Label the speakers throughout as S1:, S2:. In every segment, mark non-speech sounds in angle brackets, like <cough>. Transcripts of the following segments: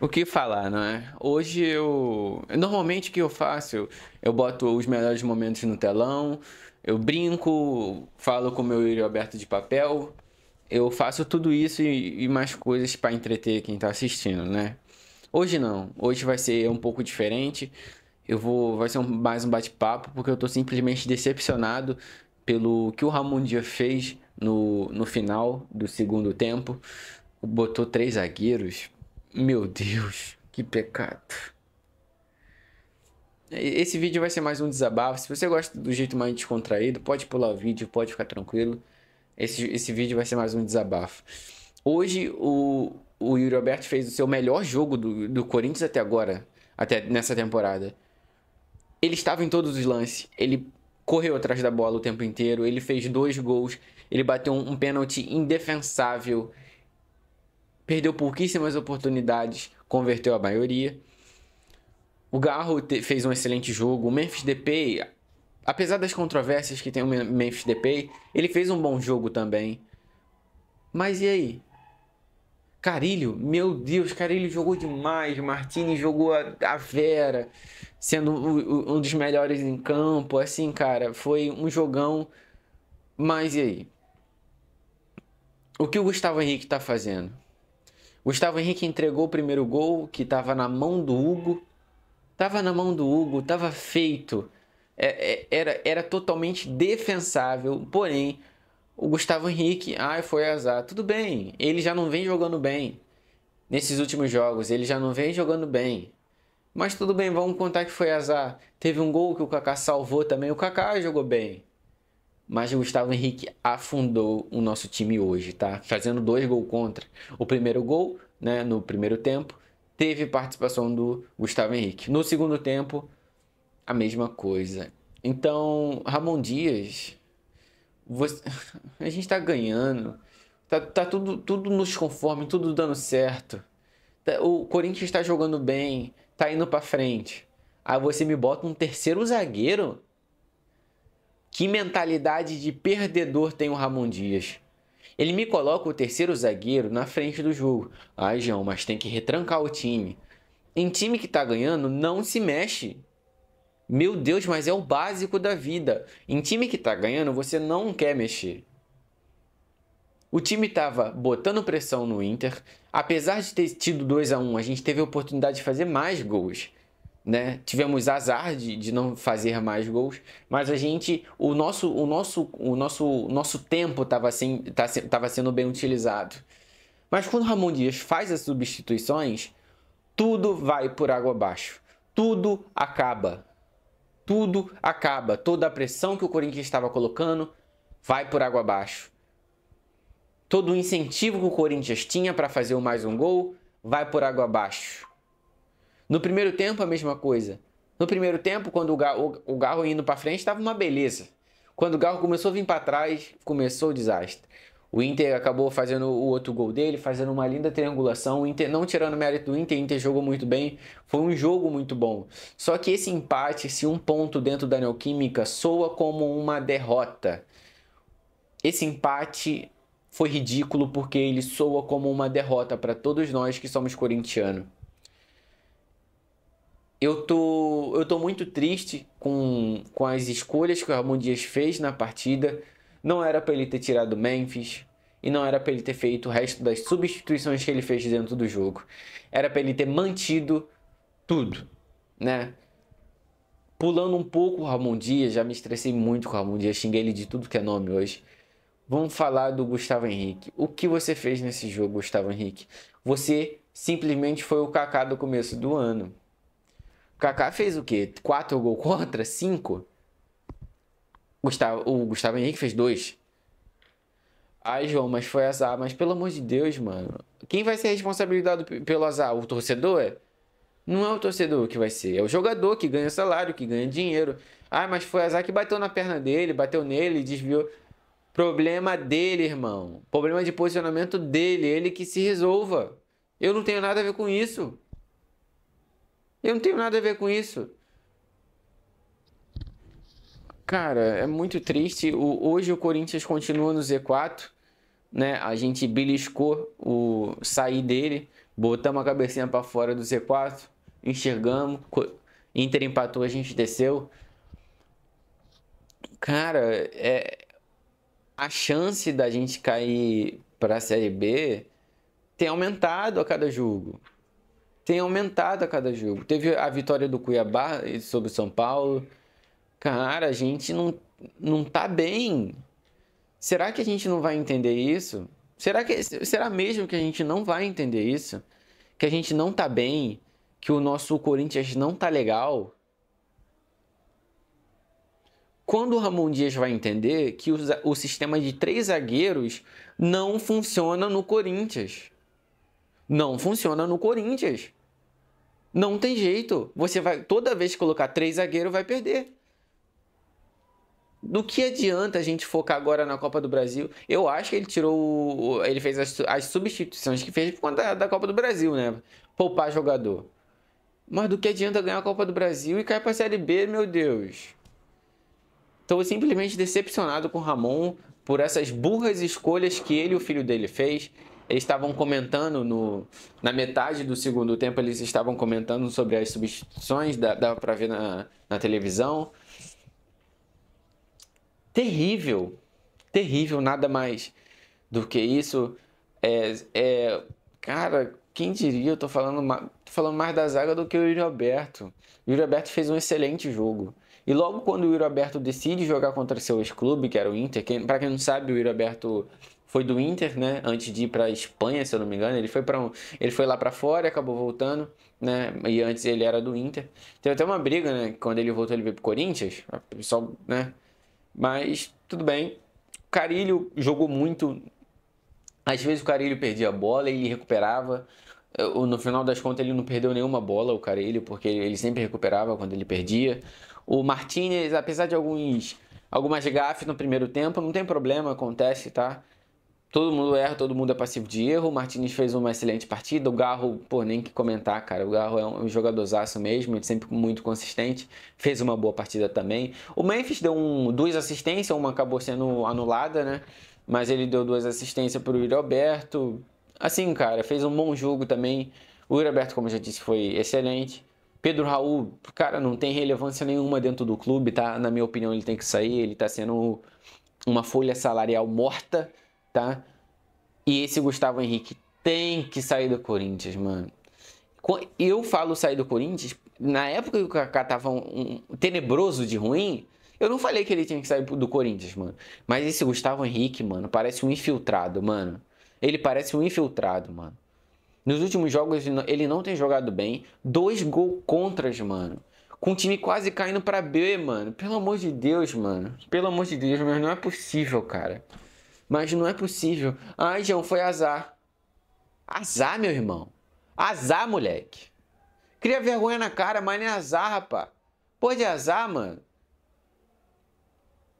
S1: O que falar, não é? Hoje eu. Normalmente o que eu faço? Eu, eu boto os melhores momentos no telão, eu brinco, falo com o meu ilho aberto de papel, eu faço tudo isso e, e mais coisas para entreter quem está assistindo, né? Hoje não, hoje vai ser um pouco diferente. Eu vou, vai ser um, mais um bate-papo porque eu estou simplesmente decepcionado pelo que o Ramon Dia fez no, no final do segundo tempo. Botou três zagueiros, meu Deus, que pecado. Esse vídeo vai ser mais um desabafo. Se você gosta do jeito mais descontraído, pode pular o vídeo, pode ficar tranquilo. Esse, esse vídeo vai ser mais um desabafo. Hoje o, o Yuri Alberto fez o seu melhor jogo do, do Corinthians até agora, até nessa temporada. Ele estava em todos os lances, ele correu atrás da bola o tempo inteiro, ele fez dois gols, ele bateu um, um pênalti indefensável, perdeu pouquíssimas oportunidades, converteu a maioria. O Garro fez um excelente jogo. O Memphis Depay, apesar das controvérsias que tem o Memphis Depay, ele fez um bom jogo também. Mas e aí? Carilho, meu Deus, Carilho jogou demais. Martini jogou a, a Vera, sendo um, um dos melhores em campo. Assim, cara, foi um jogão. Mas e aí? O que o Gustavo Henrique tá fazendo? Gustavo Henrique entregou o primeiro gol que estava na mão do Hugo. Tava na mão do Hugo, tava feito. É, é, era, era totalmente defensável, porém o Gustavo Henrique, ai, foi azar. Tudo bem, ele já não vem jogando bem. Nesses últimos jogos, ele já não vem jogando bem. Mas tudo bem, vamos contar que foi azar. Teve um gol que o Kaká salvou também. O Kaká jogou bem. Mas o Gustavo Henrique afundou o nosso time hoje, tá? Fazendo dois gols contra. O primeiro gol, né, no primeiro tempo, teve participação do Gustavo Henrique. No segundo tempo, a mesma coisa. Então, Ramon Dias, você... <laughs> a gente tá ganhando. Tá, tá tudo, tudo nos conforme, tudo dando certo. Tá, o Corinthians está jogando bem, tá indo para frente. Aí você me bota um terceiro zagueiro que mentalidade de perdedor tem o Ramon Dias. Ele me coloca o terceiro zagueiro na frente do jogo. Ai, João, mas tem que retrancar o time. Em time que tá ganhando, não se mexe. Meu Deus, mas é o básico da vida. Em time que tá ganhando, você não quer mexer. O time estava botando pressão no Inter. Apesar de ter tido 2 a 1 um, a gente teve a oportunidade de fazer mais gols né? Tivemos azar de, de não fazer mais gols, mas a gente, o nosso, o nosso, o nosso, nosso tempo estava assim, tá tava sendo bem utilizado. Mas quando o Ramon Dias faz as substituições, tudo vai por água abaixo. Tudo acaba. Tudo acaba. Toda a pressão que o Corinthians estava colocando vai por água abaixo. Todo o incentivo que o Corinthians tinha para fazer mais um gol vai por água abaixo. No primeiro tempo, a mesma coisa. No primeiro tempo, quando o Galo, o indo para frente, estava uma beleza. Quando o Galo começou a vir para trás, começou o desastre. O Inter acabou fazendo o outro gol dele, fazendo uma linda triangulação. O Inter não tirando mérito do Inter, o Inter jogou muito bem. Foi um jogo muito bom. Só que esse empate, esse um ponto dentro da Neoquímica, soa como uma derrota. Esse empate foi ridículo porque ele soa como uma derrota para todos nós que somos corintianos eu tô, eu tô muito triste com, com as escolhas que o Ramon Dias fez na partida. Não era para ele ter tirado Memphis e não era para ele ter feito o resto das substituições que ele fez dentro do jogo. Era para ele ter mantido tudo, né? Pulando um pouco o Ramon Dias, já me estressei muito com o Ramon Dias, xinguei ele de tudo que é nome hoje. Vamos falar do Gustavo Henrique. O que você fez nesse jogo, Gustavo Henrique? Você simplesmente foi o cacá do começo do ano. Kaká fez o quê? Quatro gols contra? Cinco? Gustavo, o Gustavo Henrique fez dois. Ai, João, mas foi azar. Mas pelo amor de Deus, mano. Quem vai ser responsabilizado pelo azar? O torcedor? Não é o torcedor que vai ser. É o jogador que ganha salário, que ganha dinheiro. Ah, mas foi azar que bateu na perna dele, bateu nele, desviou. Problema dele, irmão. Problema de posicionamento dele. Ele que se resolva. Eu não tenho nada a ver com isso. Eu não tenho nada a ver com isso. Cara, é muito triste. O, hoje o Corinthians continua no Z4, né? A gente beliscou o sair dele, botamos a cabecinha para fora do Z4, enxergamos, Inter empatou, a gente desceu. Cara, é a chance da gente cair para a Série B tem aumentado a cada jogo tem aumentado a cada jogo. Teve a vitória do Cuiabá sobre o São Paulo. Cara, a gente não, não tá bem. Será que a gente não vai entender isso? Será, que, será mesmo que a gente não vai entender isso? Que a gente não tá bem? Que o nosso Corinthians não tá legal? Quando o Ramon Dias vai entender que o, o sistema de três zagueiros não funciona no Corinthians? Não funciona no Corinthians. Não tem jeito. Você vai toda vez que colocar três zagueiros vai perder. Do que adianta a gente focar agora na Copa do Brasil? Eu acho que ele tirou, ele fez as, as substituições que fez por conta da, da Copa do Brasil, né? Poupar jogador. Mas do que adianta ganhar a Copa do Brasil e cair para a Série B, meu Deus? Estou simplesmente decepcionado com o Ramon por essas burras escolhas que ele e o filho dele fez eles estavam comentando no, na metade do segundo tempo, eles estavam comentando sobre as substituições, dava para ver na, na televisão. Terrível, terrível, nada mais do que isso. É, é, cara, quem diria, eu tô falando, tô falando mais da zaga do que o Yuri Alberto. O Yuri Alberto fez um excelente jogo. E logo quando o Yuri Alberto decide jogar contra seu ex-clube, que era o Inter, que, para quem não sabe, o Yuri Alberto foi do Inter, né? Antes de ir para Espanha, se eu não me engano, ele foi para um, ele foi lá para fora, acabou voltando, né? E antes ele era do Inter. Teve até uma briga, né? Quando ele voltou ele veio pro Corinthians, pessoal, né? Mas tudo bem. O Carilho jogou muito. Às vezes o Carilho perdia a bola e ele recuperava. No final das contas ele não perdeu nenhuma bola, o Carilho, porque ele sempre recuperava quando ele perdia. O Martinez, apesar de alguns algumas gafes no primeiro tempo, não tem problema, acontece, tá? Todo mundo erra, todo mundo é passivo de erro. O Martinez fez uma excelente partida. O Garro, pô, nem que comentar, cara. O Garro é um jogadorzaço mesmo, sempre muito consistente. Fez uma boa partida também. O Memphis deu um, duas assistências, uma acabou sendo anulada, né? Mas ele deu duas assistências para o Yuri Alberto. Assim, cara, fez um bom jogo também. O Yuri Alberto, como eu já disse, foi excelente. Pedro Raul, cara, não tem relevância nenhuma dentro do clube, tá? Na minha opinião, ele tem que sair. Ele tá sendo uma folha salarial morta tá? E esse Gustavo Henrique tem que sair do Corinthians, mano. Eu falo sair do Corinthians, na época que o Kaká tava um, um, tenebroso de ruim, eu não falei que ele tinha que sair do Corinthians, mano. Mas esse Gustavo Henrique, mano, parece um infiltrado, mano. Ele parece um infiltrado, mano. Nos últimos jogos ele não tem jogado bem. Dois gol contras, mano. Com o time quase caindo para B, mano. Pelo amor de Deus, mano. Pelo amor de Deus, mas não é possível, cara. Mas não é possível. Ai, João, foi azar. Azar, meu irmão. Azar, moleque. Cria vergonha na cara, mas nem é azar, rapá. Pô, de azar, mano.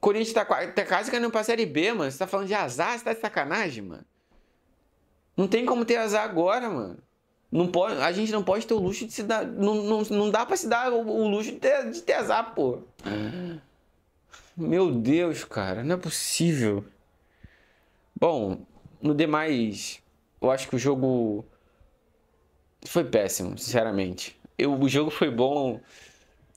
S1: Corinthians tá, tá quase caindo pra Série B, mano. Você tá falando de azar? Você tá de sacanagem, mano? Não tem como ter azar agora, mano. Não pode, a gente não pode ter o luxo de se dar. Não, não, não dá pra se dar o, o luxo de ter, de ter azar, pô. É. Meu Deus, cara, não é possível. Bom, no demais, eu acho que o jogo foi péssimo, sinceramente. Eu, o jogo foi bom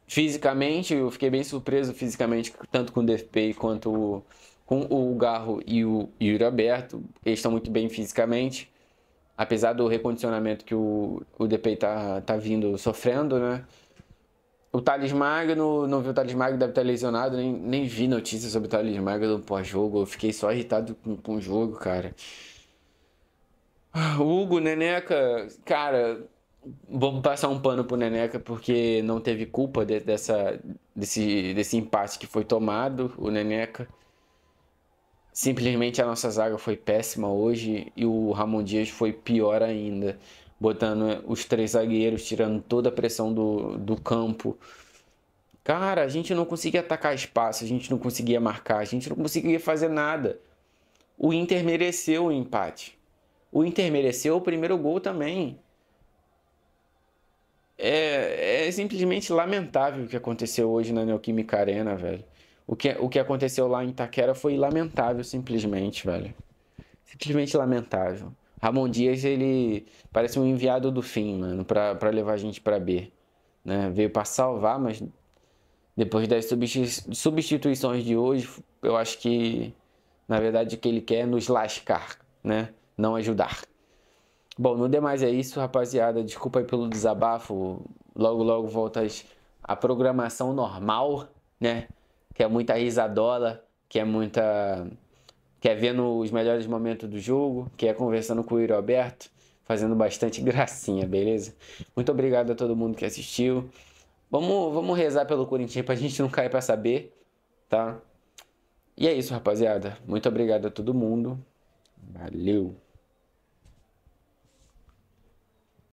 S1: fisicamente, eu fiquei bem surpreso fisicamente, tanto com o DFP quanto com o Garro e o Yuri Aberto. Eles estão muito bem fisicamente, apesar do recondicionamento que o, o DP tá, tá vindo sofrendo, né? O Thales Magno, não vi o Thales Magno, deve estar lesionado, nem, nem vi notícias sobre o Thales Magno pós-jogo. Eu fiquei só irritado com, com o jogo, cara. Ah, Hugo, Neneca, cara, vamos passar um pano pro Neneca porque não teve culpa de, dessa, desse, desse empate que foi tomado, o Neneca. Simplesmente a nossa zaga foi péssima hoje e o Ramon Dias foi pior ainda botando os três zagueiros, tirando toda a pressão do, do campo. Cara, a gente não conseguia atacar espaço, a gente não conseguia marcar, a gente não conseguia fazer nada. O Inter mereceu o empate. O Inter mereceu o primeiro gol também. É, é simplesmente lamentável o que aconteceu hoje na Neoquímica Arena, velho. O que, o que aconteceu lá em Itaquera foi lamentável, simplesmente, velho. Simplesmente lamentável. Ramon Dias, ele parece um enviado do fim, mano, pra, pra levar a gente pra B. Né? Veio para salvar, mas depois das substituições de hoje, eu acho que, na verdade, o que ele quer é nos lascar, né? Não ajudar. Bom, no demais é isso, rapaziada. Desculpa aí pelo desabafo. Logo, logo voltas à programação normal, né? Que é muita risadola, que é muita Quer vendo os melhores momentos do jogo, quer conversando com o Iro Alberto, fazendo bastante <laughs> gracinha, beleza? Muito obrigado a todo mundo que assistiu. Vamos, vamos rezar pelo Corinthians pra gente não cair pra saber, tá? E é isso, rapaziada. Muito obrigado a todo mundo. Valeu!